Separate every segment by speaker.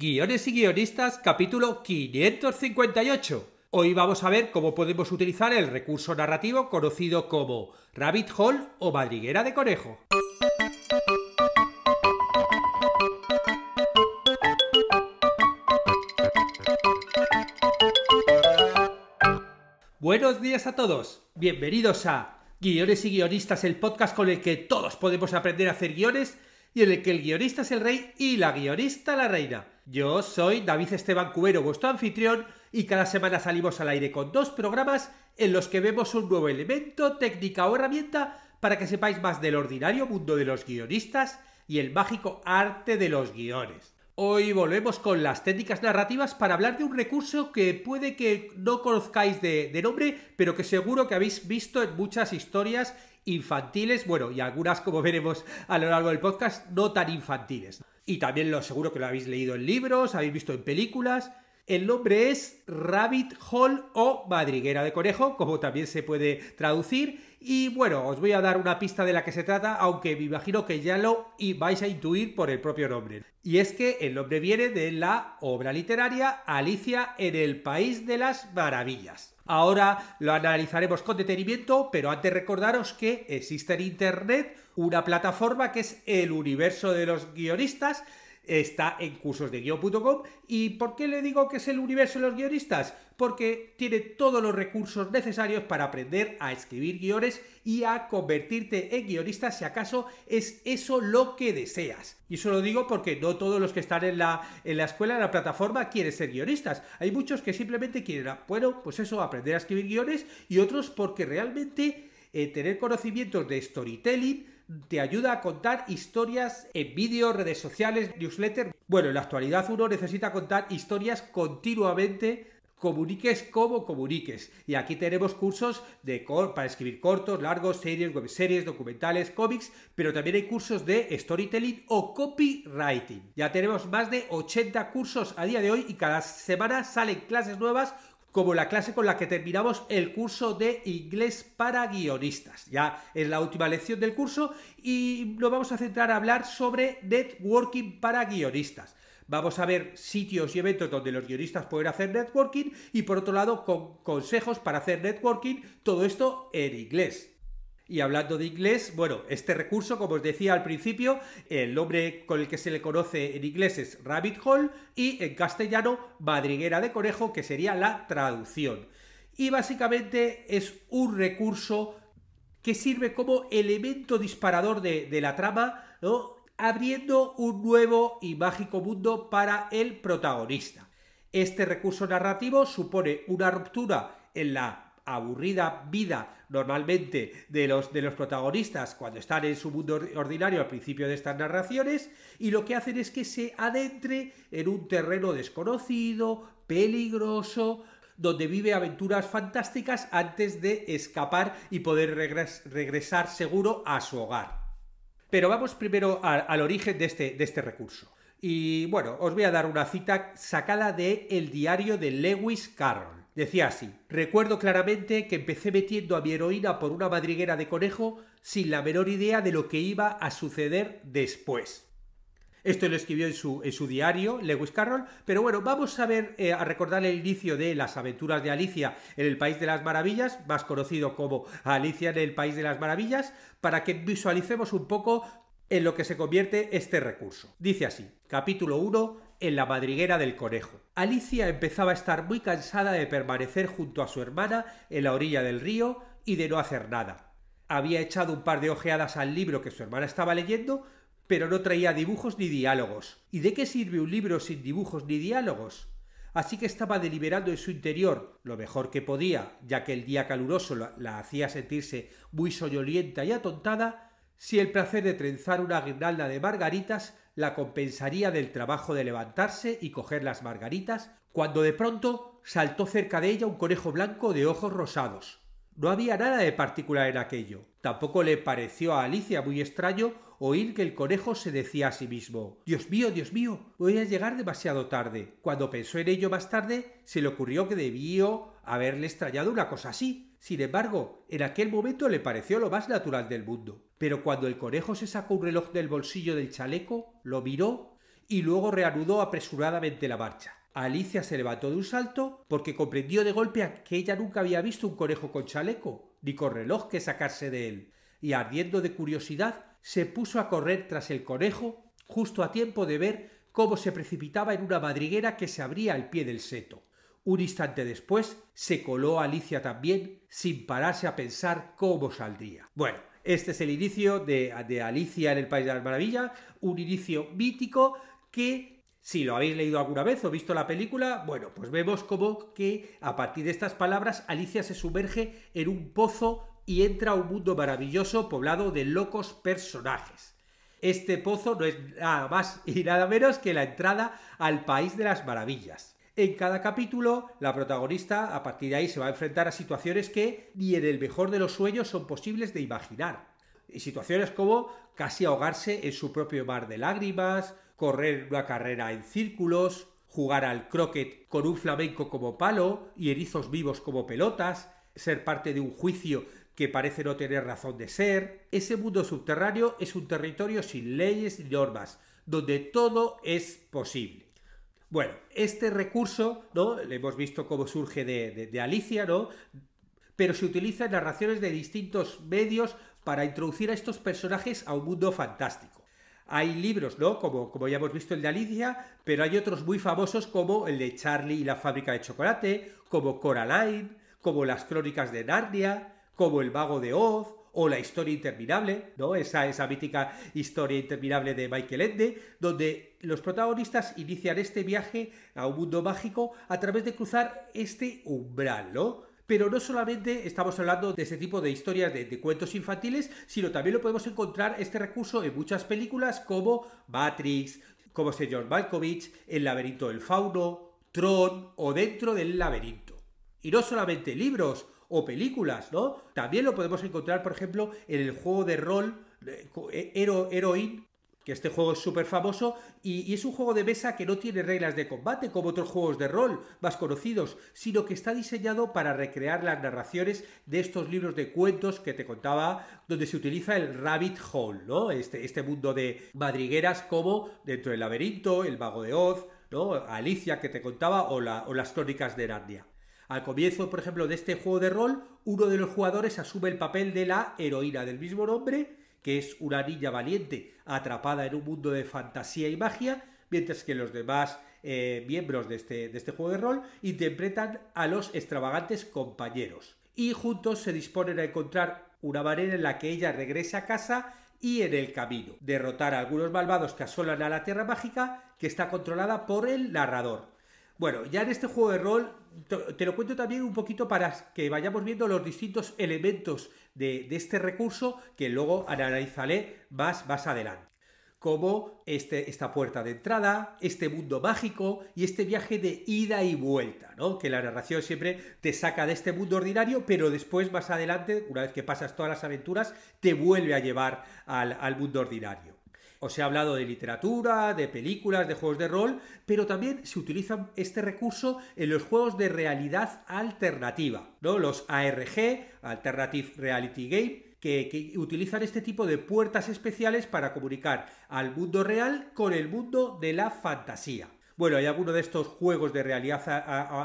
Speaker 1: Guiones y guionistas, capítulo 558. Hoy vamos a ver cómo podemos utilizar el recurso narrativo conocido como rabbit hole o madriguera de conejo. Buenos días a todos, bienvenidos a Guiones y Guionistas, el podcast con el que todos podemos aprender a hacer guiones y en el que el guionista es el rey y la guionista la reina. Yo soy David Esteban Cubero, vuestro anfitrión, y cada semana salimos al aire con dos programas en los que vemos un nuevo elemento, técnica o herramienta para que sepáis más del ordinario mundo de los guionistas y el mágico arte de los guiones. Hoy volvemos con las técnicas narrativas para hablar de un recurso que puede que no conozcáis de, nombre, pero que seguro que habéis visto en muchas historias infantiles, bueno, y algunas como veremos a lo largo del podcast, no tan infantiles y también lo seguro que lo habéis leído en libros, habéis visto en películas. El nombre es Rabbit Hole o Madriguera de Conejo, como también se puede traducir. Y bueno, os voy a dar una pista de la que se trata, aunque me imagino que ya lo vais a intuir por el propio nombre. Y es que el nombre viene de la obra literaria Alicia en el País de las Maravillas. Ahora lo analizaremos con detenimiento, pero antes recordaros que existe en Internet una plataforma que es el universo de los guionistas está en cursosdeguio.com. ¿Y por qué le digo que es el universo de los guionistas? Porque tiene todos los recursos necesarios para aprender a escribir guiones y a convertirte en guionista si acaso es eso lo que deseas. Y eso lo digo porque no todos los que están en la, en la escuela, en la plataforma, quieren ser guionistas. Hay muchos que simplemente quieren, ah, bueno, pues eso, aprender a escribir guiones y otros porque realmente eh, tener conocimientos de storytelling, te ayuda a contar historias en vídeos, redes sociales, newsletter. Bueno, en la actualidad uno necesita contar historias continuamente comuniques como comuniques. Y aquí tenemos cursos de para escribir cortos, largos, series, series, documentales, cómics, pero también hay cursos de storytelling o copywriting. Ya tenemos más de 80 cursos a día de hoy y cada semana salen clases nuevas como la clase con la que terminamos el curso de inglés para guionistas. Ya es la última lección del curso y nos vamos a centrar a hablar sobre networking para guionistas. Vamos a ver sitios y eventos donde los guionistas pueden hacer networking y por otro lado con consejos para hacer networking, todo esto en inglés. Y hablando de inglés, bueno, este recurso, como os decía al principio, el nombre con el que se le conoce en inglés es rabbit hole y en castellano madriguera de conejo, que sería la traducción. Y básicamente es un recurso que sirve como elemento disparador de, la trama, abriendo un nuevo y mágico mundo para el protagonista. Este recurso narrativo supone una ruptura en la aburrida vida normalmente de los, de los protagonistas cuando están en su mundo ordinario al principio de estas narraciones y lo que hacen es que se adentre en un terreno desconocido, peligroso, donde vive aventuras fantásticas antes de escapar y poder regresar seguro a su hogar. Pero vamos primero al origen de este, de este recurso. Y bueno, os voy a dar una cita sacada de El diario de Lewis Carroll. Decía así, recuerdo claramente que empecé metiendo a mi heroína por una madriguera de conejo sin la menor idea de lo que iba a suceder después. Esto lo escribió en su, diario Lewis Carroll, pero bueno, vamos a ver, eh, a recordar el inicio de las aventuras de Alicia en el País de las Maravillas, más conocido como Alicia en el País de las Maravillas, para que visualicemos un poco en lo que se convierte este recurso. Dice así, capítulo 1, en la madriguera del conejo. Alicia empezaba a estar muy cansada de permanecer junto a su hermana en la orilla del río y de no hacer nada. Había echado un par de ojeadas al libro que su hermana estaba leyendo, pero no traía dibujos ni diálogos. ¿Y de qué sirve un libro sin dibujos ni diálogos? Así que estaba deliberando en su interior lo mejor que podía, ya que el día caluroso la, hacía sentirse muy soñolienta y atontada, si el placer de trenzar una guirnalda de margaritas la compensaría del trabajo de levantarse y coger las margaritas, cuando de pronto saltó cerca de ella un conejo blanco de ojos rosados. No había nada de particular en aquello. Tampoco le pareció a Alicia muy extraño oír que el conejo se decía a sí mismo Dios mío, Dios mío, voy a llegar demasiado tarde. Cuando pensó en ello más tarde, se le ocurrió que debió haberle extrañado una cosa así, sin embargo, en aquel momento le pareció lo más natural del mundo. Pero cuando el conejo se sacó un reloj del bolsillo del chaleco, lo miró y luego reanudó apresuradamente la marcha. Alicia se levantó de un salto porque comprendió de golpe que ella nunca había visto un conejo con chaleco, ni con reloj que sacarse de él, y ardiendo de curiosidad, se puso a correr tras el conejo, justo a tiempo de ver cómo se precipitaba en una madriguera que se abría al pie del seto. Un instante después se coló Alicia también, sin pararse a pensar cómo saldría. Bueno, este es el inicio de, Alicia en el País de las Maravillas, un inicio mítico que si lo habéis leído alguna vez o visto la película, bueno, pues vemos como que a partir de estas palabras Alicia se sumerge en un pozo y entra a un mundo maravilloso poblado de locos personajes. Este pozo no es nada más y nada menos que la entrada al País de las Maravillas. En cada capítulo, la protagonista a partir de ahí se va a enfrentar a situaciones que ni en el mejor de los sueños son posibles de imaginar. situaciones como casi ahogarse en su propio mar de lágrimas, correr una carrera en círculos, jugar al croquet con un flamenco como palo y erizos vivos como pelotas, ser parte de un juicio que parece no tener razón de ser. Ese mundo subterráneo es un territorio sin leyes ni normas, donde todo es posible. Bueno, este recurso, ¿no? Hemos visto cómo surge de, Alicia, ¿no? Pero se utiliza en narraciones de distintos medios para introducir a estos personajes a un mundo fantástico. Hay libros, ¿no? Como, como ya hemos visto el de Alicia, pero hay otros muy famosos como el de Charlie y la fábrica de chocolate, como Coraline, como las crónicas de Narnia, como el vago de Oz o la historia interminable, ¿no? Esa, esa mítica historia interminable de Michael Ende, donde los protagonistas inician este viaje a un mundo mágico a través de cruzar este umbral, ¿no? Pero no solamente estamos hablando de este tipo de historias de, cuentos infantiles, sino también lo podemos encontrar este recurso en muchas películas como Matrix, como Señor Malkovich, El laberinto del fauno, Tron o Dentro del laberinto. Y no solamente libros o películas, ¿no? También lo podemos encontrar, por ejemplo, en el juego de rol eh, eh, Hero, que este juego es súper famoso y, es un juego de mesa que no tiene reglas de combate como otros juegos de rol más conocidos, sino que está diseñado para recrear las narraciones de estos libros de cuentos que te contaba, donde se utiliza el rabbit hole, este, este, mundo de madrigueras como dentro del laberinto, el vago de Oz, Alicia que te contaba o, o las crónicas de Narnia. Al comienzo, por ejemplo, de este juego de rol, uno de los jugadores asume el papel de la heroína del mismo nombre que es una niña valiente atrapada en un mundo de fantasía y magia, mientras que los demás eh, miembros de este, de este juego de rol interpretan a los extravagantes compañeros. Y juntos se disponen a encontrar una manera en la que ella regrese a casa y en el camino derrotar a algunos malvados que asolan a la Tierra Mágica que está controlada por el narrador. Bueno, ya en este juego de rol te lo cuento también un poquito para que vayamos viendo los distintos elementos de, este recurso que luego analizaré más, más adelante como este, esta puerta de entrada, este mundo mágico y este viaje de ida y vuelta, ¿no? Que la narración siempre te saca de este mundo ordinario, pero después, más adelante, una vez que pasas todas las aventuras, te vuelve a llevar al mundo ordinario. Os he hablado de literatura, de películas, de juegos de rol, pero también se utiliza este recurso en los juegos de realidad alternativa, ¿no? Los ARG, Alternative Reality Game, que, utilizan este tipo de puertas especiales para comunicar al mundo real con el mundo de la fantasía. Bueno, hay algunos de estos juegos de realidad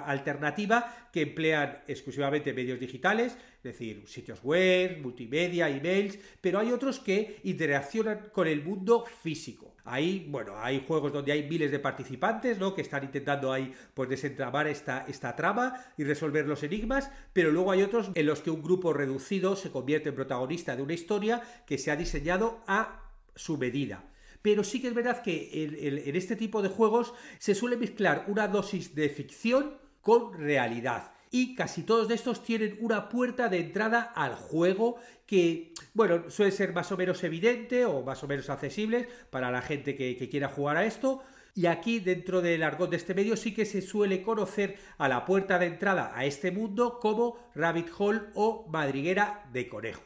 Speaker 1: alternativa que emplean exclusivamente medios digitales, es decir, sitios web, multimedia, emails, pero hay otros que interaccionan con el mundo físico. Ahí, bueno, hay juegos donde hay miles de participantes, Que están intentando ahí, pues, desentrabar esta, esta trama y resolver los enigmas, pero luego hay otros en los que un grupo reducido se convierte en protagonista de una historia que se ha diseñado a su medida pero sí que es verdad que en, este tipo de juegos se suele mezclar una dosis de ficción con realidad y casi todos de estos tienen una puerta de entrada al juego que, bueno, suele ser más o menos evidente o más o menos accesible para la gente que, que, quiera jugar a esto. Y aquí dentro del argot de este medio sí que se suele conocer a la puerta de entrada a este mundo como Rabbit Hole o Madriguera de Conejo.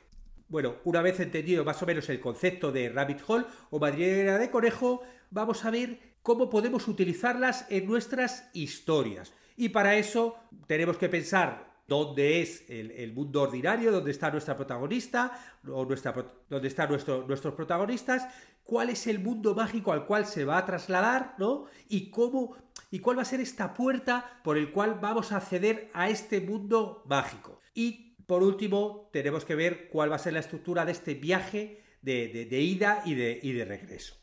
Speaker 1: Bueno, una vez entendido más o menos el concepto de rabbit hole o madriguera de conejo, vamos a ver cómo podemos utilizarlas en nuestras historias. Y para eso tenemos que pensar dónde es el, mundo ordinario, dónde está nuestra protagonista, o nuestra, dónde están nuestros protagonistas, cuál es el mundo mágico al cual se va a trasladar, ¿no? Y cómo y cuál va a ser esta puerta por el cual vamos a acceder a este mundo mágico. Y por último, tenemos que ver cuál va a ser la estructura de este viaje de, ida y de, regreso.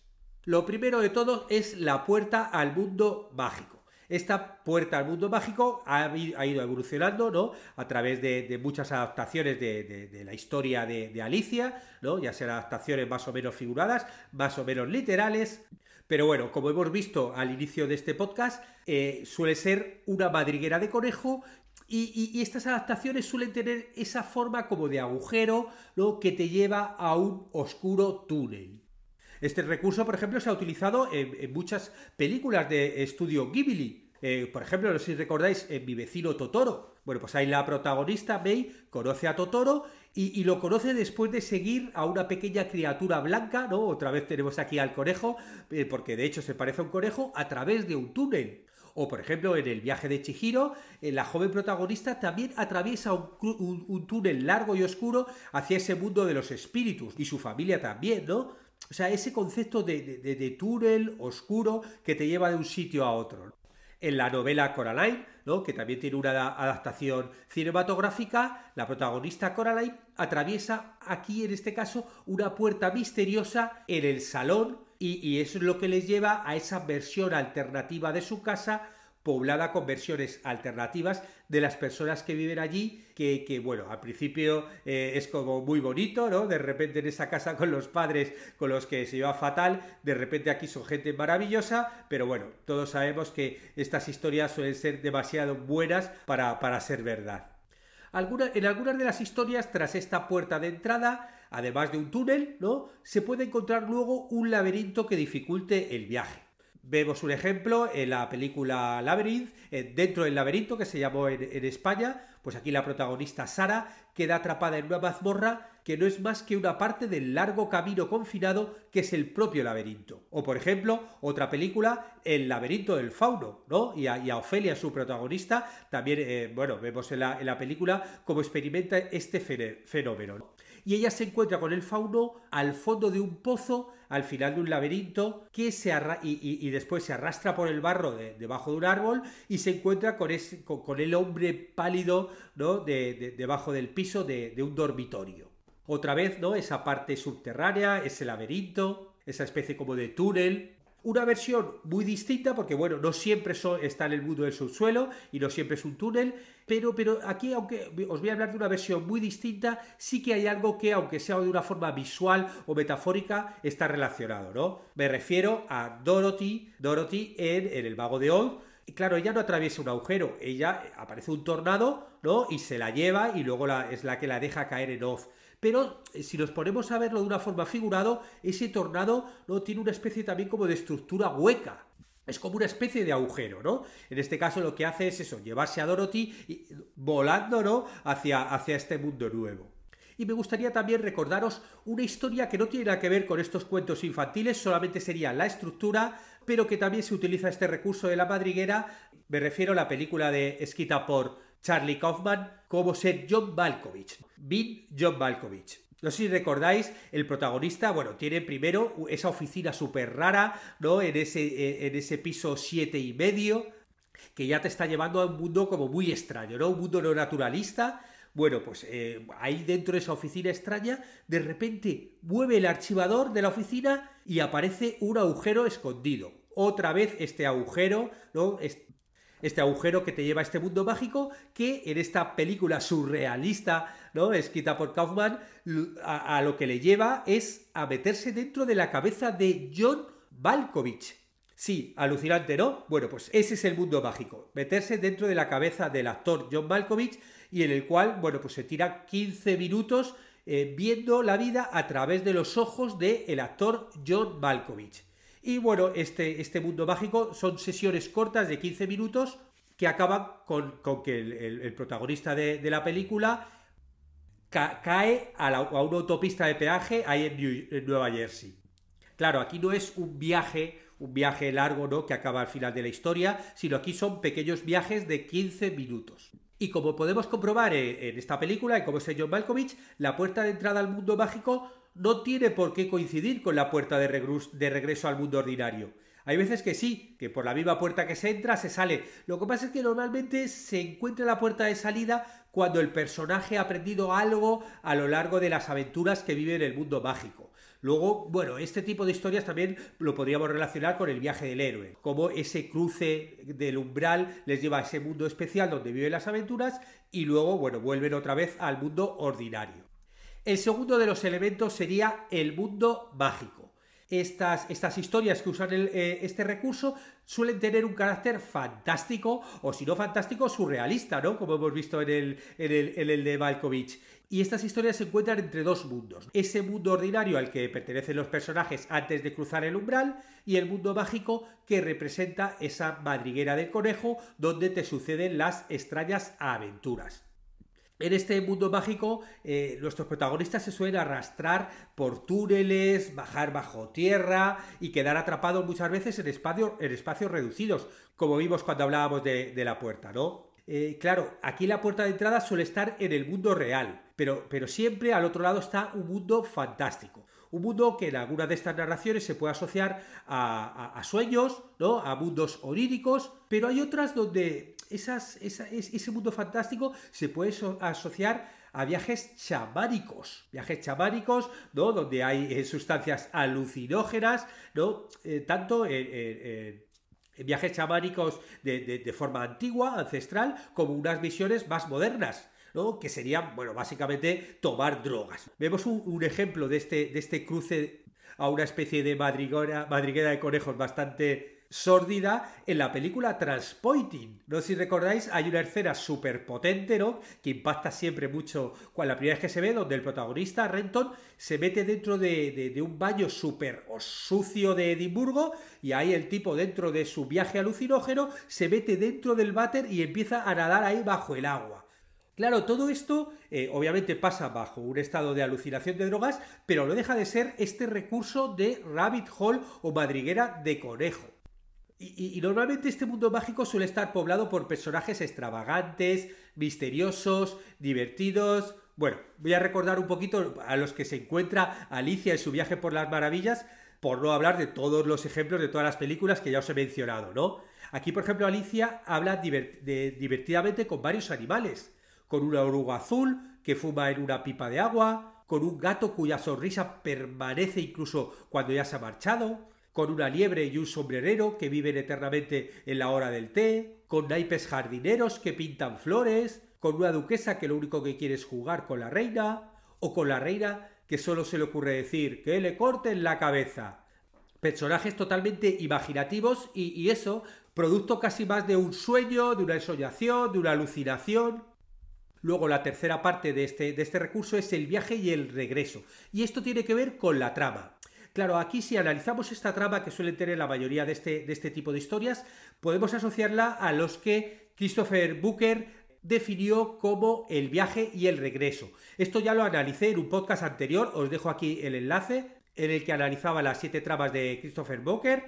Speaker 1: Lo primero de todo es la puerta al mundo mágico. Esta puerta al mundo mágico ha, ido evolucionando, ¿no? A través de, muchas adaptaciones de, la historia de, Alicia, ¿no? Ya sean adaptaciones más o menos figuradas, más o menos literales. Pero bueno, como hemos visto al inicio de este podcast, eh, suele ser una madriguera de conejo y, estas adaptaciones suelen tener esa forma como de agujero, lo que te lleva a un oscuro túnel. Este recurso, por ejemplo, se ha utilizado en, muchas películas de estudio Ghibli. Eh, por ejemplo, no sé si recordáis, en eh, Mi vecino Totoro. Bueno, pues ahí la protagonista, May, conoce a Totoro y, lo conoce después de seguir a una pequeña criatura blanca, ¿no? Otra vez tenemos aquí al conejo, eh, porque de hecho se parece a un conejo, a través de un túnel. O por ejemplo, en el viaje de Chihiro, eh, la joven protagonista también atraviesa un, túnel largo y oscuro hacia ese mundo de los espíritus y su familia también, ¿no? O sea, ese concepto de, túnel oscuro que te lleva de un sitio a otro. En la novela Coraline, ¿no? que también tiene una adaptación cinematográfica, la protagonista Coraline atraviesa aquí, en este caso, una puerta misteriosa en el salón y, eso es lo que les lleva a esa versión alternativa de su casa poblada con versiones alternativas de las personas que viven allí, que, bueno, al principio eh, es como muy bonito, ¿no? De repente en esa casa con los padres con los que se lleva fatal, de repente aquí son gente maravillosa, pero bueno, todos sabemos que estas historias suelen ser demasiado buenas para, para ser verdad. Alguna, en algunas de las historias, tras esta puerta de entrada, además de un túnel, ¿no? se puede encontrar luego un laberinto que dificulte el viaje. Vemos un ejemplo en la película Labyrinth, eh, dentro del laberinto que se llamó en, España, pues aquí la protagonista Sara queda atrapada en una mazmorra que no es más que una parte del largo camino confinado que es el propio laberinto. O por ejemplo, otra película, El laberinto del fauno, ¿no? Y a, Ofelia, su protagonista, también, eh, bueno, vemos la, en la, película cómo experimenta este fenómeno y ella se encuentra con el fauno al fondo de un pozo, al final de un laberinto, que se y, después se arrastra por el barro debajo de un árbol y se encuentra con, con, el hombre pálido debajo del piso de un dormitorio. Otra vez, ¿no? Esa parte subterránea, ese laberinto, esa especie como de túnel, una versión muy distinta, porque bueno, no siempre está en el mundo del subsuelo y no siempre es un túnel, pero, pero aquí, aunque os voy a hablar de una versión muy distinta, sí que hay algo que, aunque sea de una forma visual o metafórica, está relacionado, ¿no? Me refiero a Dorothy, Dorothy en, El Vago de Oz, y claro, ella no atraviesa un agujero, ella aparece un tornado, ¿no? Y se la lleva y luego la, es la que la deja caer en Oz. Pero eh, si nos ponemos a verlo de una forma figurado, ese tornado ¿no? tiene una especie también como de estructura hueca. Es como una especie de agujero, ¿no? En este caso lo que hace es eso, llevarse a Dorothy y, volando, Hacia, hacia este mundo nuevo. Y me gustaría también recordaros una historia que no tiene nada que ver con estos cuentos infantiles, solamente sería la estructura, pero que también se utiliza este recurso de la madriguera. Me refiero a la película de Esquita por Charlie Kaufman como ser John Malkovich. Bill John Malkovich. No sé si recordáis, el protagonista, bueno, tiene primero esa oficina súper rara, ¿no? En ese, en ese piso siete y medio, que ya te está llevando a un mundo como muy extraño, ¿no? Un mundo no naturalista. Bueno, pues eh, ahí dentro de esa oficina extraña, de repente mueve el archivador de la oficina y aparece un agujero escondido. Otra vez este agujero, ¿no? este agujero que te lleva a este mundo mágico, que en esta película surrealista, ¿no? Escrita por Kaufman, a, lo que le lleva es a meterse dentro de la cabeza de John Malkovich. Sí, alucinante, ¿no? Bueno, pues ese es el mundo mágico, meterse dentro de la cabeza del actor John Malkovich y en el cual, bueno, pues se tira 15 minutos eh, viendo la vida a través de los ojos del actor John Malkovich. Y bueno, este, este mundo mágico son sesiones cortas de 15 minutos que acaban con, que el, protagonista de, la película cae a, la, una autopista de peaje ahí en Nueva Jersey. Claro, aquí no es un viaje un viaje largo, ¿no? Que acaba al final de la historia, sino aquí son pequeños viajes de 15 minutos. Y como podemos comprobar en esta película y como es John Malkovich, la puerta de entrada al mundo mágico no tiene por qué coincidir con la puerta de regreso al mundo ordinario. Hay veces que sí, que por la misma puerta que se entra se sale. Lo que pasa es que normalmente se encuentra la puerta de salida cuando el personaje ha aprendido algo a lo largo de las aventuras que vive en el mundo mágico. Luego, bueno, este tipo de historias también lo podríamos relacionar con el viaje del héroe, como ese cruce del umbral les lleva a ese mundo especial donde viven las aventuras y luego, bueno, vuelven otra vez al mundo ordinario. El segundo de los elementos sería el mundo mágico. Estas, historias que usan eh, este recurso suelen tener un carácter fantástico, o si no fantástico, surrealista, ¿no? Como hemos visto en el, el de Malkovich. Y estas historias se encuentran entre dos mundos. Ese mundo ordinario al que pertenecen los personajes antes de cruzar el umbral y el mundo mágico que representa esa madriguera del conejo donde te suceden las extrañas aventuras. En este mundo mágico, eh, nuestros protagonistas se suelen arrastrar por túneles, bajar bajo tierra y quedar atrapados muchas veces en, espacios reducidos, como vimos cuando hablábamos de, la puerta, ¿no? Eh, claro, aquí la puerta de entrada suele estar en el mundo real, pero, pero siempre al otro lado está un mundo fantástico. Un mundo que en alguna de estas narraciones se puede asociar a, sueños, ¿no? A mundos oníricos, pero hay otras donde ese mundo fantástico se puede asociar a viajes chamánicos, viajes chamánicos ¿no? Donde hay eh, sustancias alucinógenas, ¿no? Eh, tanto en, viajes chamánicos de, forma antigua, ancestral, como unas visiones más modernas, ¿no? que serían, bueno, básicamente tomar drogas. Vemos un, un, ejemplo de este, de este cruce a una especie de madriguera de conejos bastante sórdida en la película Transpointing. No sé si recordáis, hay una escena súper potente, ¿no? Que impacta siempre mucho cuando la primera vez que se ve, donde el protagonista, Renton, se mete dentro de, un baño súper sucio de Edimburgo y ahí el tipo dentro de su viaje alucinógeno se mete dentro del váter y empieza a nadar ahí bajo el agua. Claro, todo esto eh, obviamente pasa bajo un estado de alucinación de drogas, pero no deja de ser este recurso de rabbit hole o madriguera de conejo. Y, normalmente este mundo mágico suele estar poblado por personajes extravagantes, misteriosos, divertidos. Bueno, voy a recordar un poquito a los que se encuentra Alicia en su viaje por las maravillas, por no hablar de todos los ejemplos de todas las películas que ya os he mencionado, ¿no? Aquí, por ejemplo, Alicia habla divertidamente con varios animales, con una oruga azul que fuma en una pipa de agua, con un gato cuya sonrisa permanece incluso cuando ya se ha marchado, con una liebre y un sombrerero que viven eternamente en la hora del té, con naipes jardineros que pintan flores, con una duquesa que lo único que quiere es jugar con la reina, o con la reina que solo se le ocurre decir que le corten la cabeza. Personajes totalmente imaginativos y, eso, producto casi más de un sueño, de una ensoñación, de una alucinación. Luego la tercera parte de este, este recurso es el viaje y el regreso. Y esto tiene que ver con la trama. Claro, aquí si analizamos esta trama que suele tener la mayoría este, de este, tipo de historias, podemos asociarla a los que Christopher Booker definió como el viaje y el regreso. Esto ya lo analicé en un podcast anterior, os dejo aquí el enlace en el que analizaba las siete tramas de Christopher Booker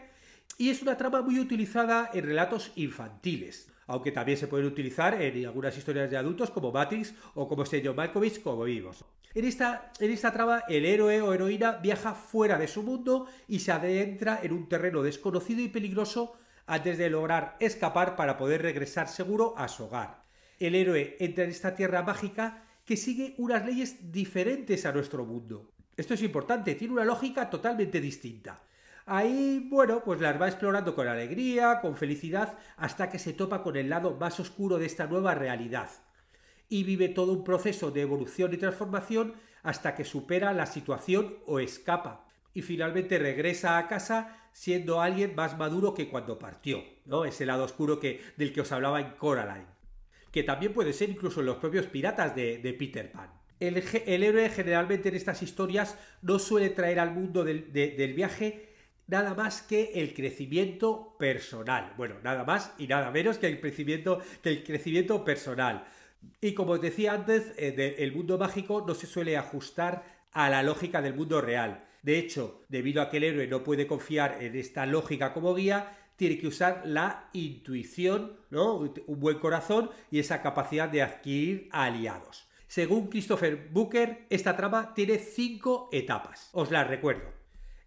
Speaker 1: y es una trama muy utilizada en relatos infantiles, aunque también se pueden utilizar en algunas historias de adultos como Matrix o como Señor Malkovich como vivos. En esta, trama, el héroe o heroína viaja fuera de su mundo y se adentra en un terreno desconocido y peligroso antes de lograr escapar para poder regresar seguro a su hogar. El héroe entra en esta tierra mágica que sigue unas leyes diferentes a nuestro mundo. Esto es importante, tiene una lógica totalmente distinta. Ahí, bueno, pues las va explorando con alegría, con felicidad, hasta que se topa con el lado más oscuro de esta nueva realidad y vive todo un proceso de evolución y transformación hasta que supera la situación o escapa y finalmente regresa a casa siendo alguien más maduro que cuando partió, ¿no? Ese lado oscuro que, del que os hablaba en Coraline, que también puede ser incluso en los propios piratas de, Peter Pan. El, héroe generalmente en estas historias no suele traer al mundo del, viaje nada más que el crecimiento personal. Bueno, nada más y nada menos que el crecimiento, que el crecimiento personal. Y como os decía antes, eh, el mundo mágico no se suele ajustar a la lógica del mundo real. De hecho, debido a que el héroe no puede confiar en esta lógica como guía, tiene que usar la intuición, un buen corazón y esa capacidad de adquirir aliados. Según Christopher Booker, esta trama tiene cinco etapas. Os las recuerdo.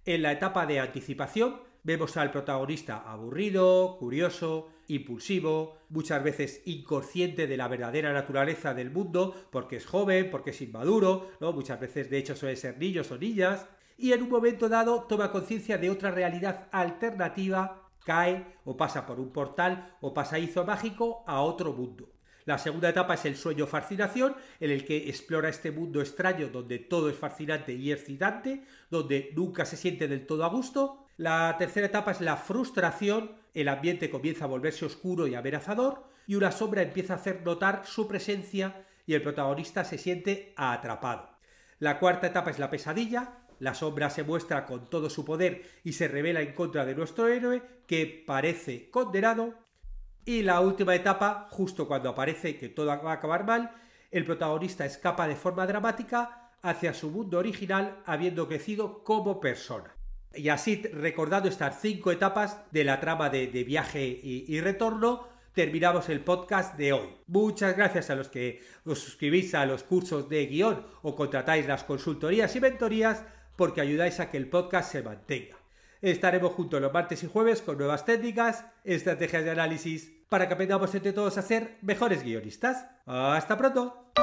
Speaker 1: En la etapa de anticipación, vemos al protagonista aburrido, curioso, impulsivo, muchas veces inconsciente de la verdadera naturaleza del mundo, porque es joven, porque es inmaduro, ¿no? Muchas veces de hecho suele ser niños o niñas, y en un momento dado toma conciencia de otra realidad alternativa, cae o pasa por un portal o pasadizo mágico a otro mundo. La segunda etapa es el sueño fascinación, en el que explora este mundo extraño donde todo es fascinante y excitante, donde nunca se siente del todo a gusto, la tercera etapa es la frustración, el ambiente comienza a volverse oscuro y amenazador, y una sombra empieza a hacer notar su presencia y el protagonista se siente atrapado. La cuarta etapa es la pesadilla, la sombra se muestra con todo su poder y se revela en contra de nuestro héroe, que parece condenado. Y la última etapa, justo cuando aparece que todo va a acabar mal, el protagonista escapa de forma dramática hacia su mundo original habiendo crecido como persona. Y así, recordando estas cinco etapas de la trama de, viaje y, y, retorno, terminamos el podcast de hoy. Muchas gracias a los que os suscribís a los cursos de guión o contratáis las consultorías y mentorías porque ayudáis a que el podcast se mantenga. Estaremos juntos los martes y jueves con nuevas técnicas, estrategias de análisis, para que aprendamos entre todos a ser mejores guionistas. ¡Hasta pronto!